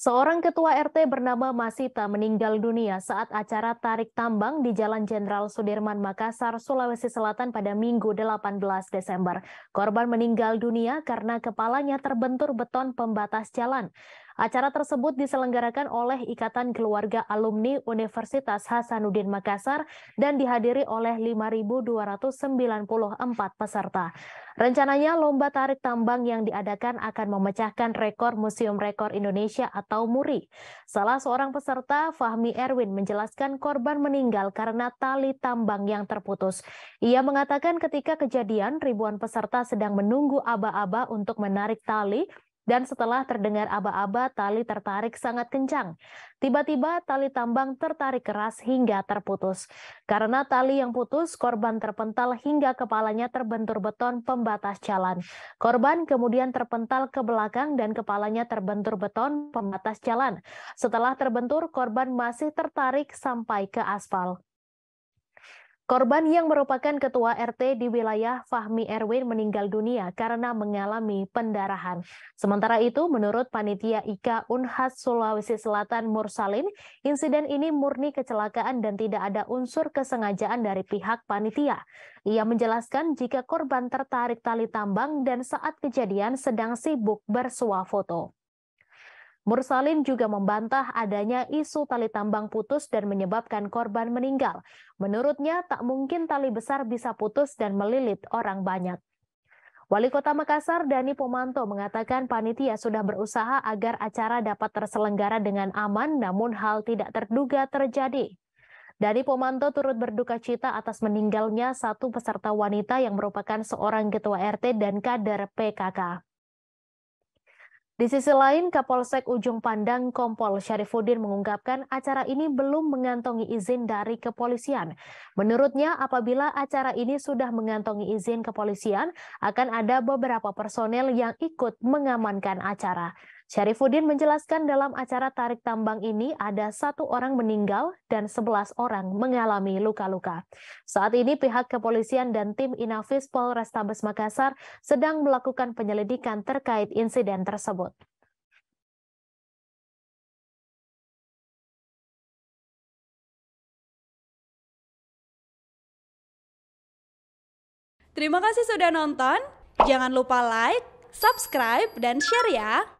Seorang ketua RT bernama Masita meninggal dunia saat acara tarik tambang di Jalan Jenderal Sudirman Makassar, Sulawesi Selatan pada Minggu 18 Desember. Korban meninggal dunia karena kepalanya terbentur beton pembatas jalan. Acara tersebut diselenggarakan oleh Ikatan Keluarga Alumni Universitas Hasanuddin Makassar dan dihadiri oleh 5.294 peserta. Rencananya lomba tarik tambang yang diadakan akan memecahkan rekor Museum Rekor Indonesia atau MURI. Salah seorang peserta, Fahmi Erwin, menjelaskan korban meninggal karena tali tambang yang terputus. Ia mengatakan ketika kejadian, ribuan peserta sedang menunggu aba-aba untuk menarik tali dan setelah terdengar aba-aba, tali tertarik sangat kencang. Tiba-tiba tali tambang tertarik keras hingga terputus. Karena tali yang putus, korban terpental hingga kepalanya terbentur beton pembatas jalan. Korban kemudian terpental ke belakang dan kepalanya terbentur beton pembatas jalan. Setelah terbentur, korban masih tertarik sampai ke aspal. Korban yang merupakan ketua RT di wilayah Fahmi Erwin meninggal dunia karena mengalami pendarahan. Sementara itu, menurut panitia IKA Unhas Sulawesi Selatan Mursalin, insiden ini murni kecelakaan dan tidak ada unsur kesengajaan dari pihak panitia. Ia menjelaskan jika korban tertarik tali tambang dan saat kejadian sedang sibuk bersuah foto. Mursalin juga membantah adanya isu tali tambang putus dan menyebabkan korban meninggal. Menurutnya, tak mungkin tali besar bisa putus dan melilit orang banyak. Wali Kota Makassar Dani Pomanto mengatakan panitia sudah berusaha agar acara dapat terselenggara dengan aman namun hal tidak terduga terjadi. Dani Pomanto turut berduka cita atas meninggalnya satu peserta wanita yang merupakan seorang ketua RT dan kader PKK. Di sisi lain, Kapolsek Ujung Pandang Kompol Syarifudin mengungkapkan acara ini belum mengantongi izin dari kepolisian. Menurutnya, apabila acara ini sudah mengantongi izin kepolisian, akan ada beberapa personel yang ikut mengamankan acara. Syarifuddin menjelaskan dalam acara tarik tambang ini ada satu orang meninggal dan 11 orang mengalami luka-luka. Saat ini pihak kepolisian dan tim Inafis Polrestabes Makassar sedang melakukan penyelidikan terkait insiden tersebut. Terima kasih sudah nonton. Jangan lupa like, subscribe, dan share ya.